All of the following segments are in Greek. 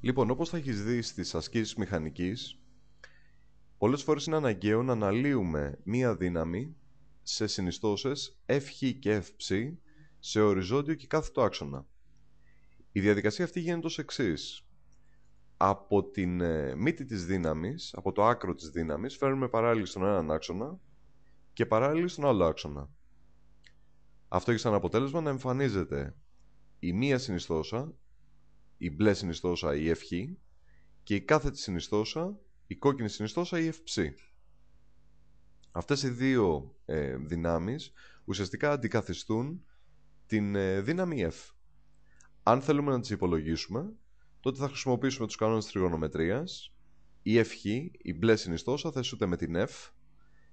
Λοιπόν, όπως θα έχεις δει στις ασκήσεις μηχανικής, πολλές φορές είναι αναγκαίο να αναλύουμε μία δύναμη σε συνιστώσεις FH και Fψ σε οριζόντιο και κάθετο άξονα. Η διαδικασία αυτή γίνεται ως εξής. Από την ε, μύτη της δύναμης, από το άκρο της δύναμης, φέρνουμε παράλληλη στον έναν άξονα και παράλληλη στον άλλο άξονα. Αυτό έχει σαν αποτέλεσμα να εμφανίζεται η μία συνιστόσα η μπλε συνιστόσα η FH και η κάθετη συνιστόσα, η κόκκινη συνιστόσα η FC. Αυτές οι δύο ε, δυνάμεις ουσιαστικά αντικαθιστούν την ε, δύναμη F. Αν θέλουμε να τις υπολογίσουμε, τότε θα χρησιμοποιήσουμε τους κανόνες της τριγωνομετρίας. Η FH, η μπλε συνιστόσα, θεσούται με την F,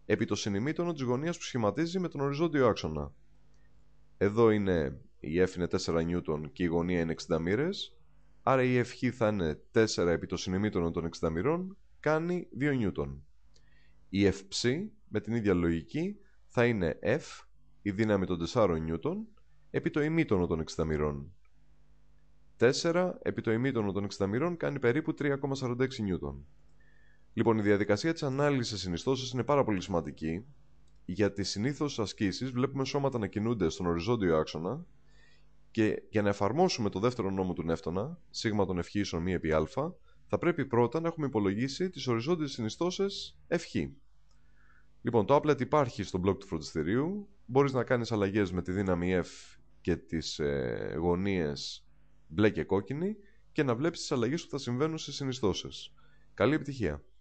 επί το συνημείτονο της γωνίας που σχηματίζει με τον οριζόντιο άξονα. Εδώ είναι η F είναι 4 4ν και η γωνία είναι 60 μοίρες Άρα η ευχή θα είναι 4 επί το συνεμήτωνο των 60 μοιρών, κάνει 2 2ν. Η ευψή, με την ίδια λογική, θα είναι F, η δύναμη των 4 ν επί το ημίτονο των 60 μοιρών. 4 επί το ημίτονο των 60 μοιρών κάνει περίπου 3,46 ν Λοιπόν, η διαδικασία της ανάλυσης συνιστώσεις είναι πάρα πολύ σημαντική, γιατί συνήθως ασκήσεις βλέπουμε σώματα να κινούνται στον οριζόντιο άξονα και για να εφαρμόσουμε το δεύτερο νόμο του Νεύτωνα, σίγμα των ευχήσεων μη επί α, θα πρέπει πρώτα να έχουμε υπολογίσει τις οριζόντιες συνιστώσεις ευχή. Λοιπόν, το applet υπάρχει στον blog του φροντιστηρίου. Μπορείς να κάνεις αλλαγές με τη δύναμη F και τις ε, γωνίες μπλε και κόκκινη και να βλέπεις τις αλλαγές που θα συμβαίνουν στις συνιστώσεις. Καλή επιτυχία!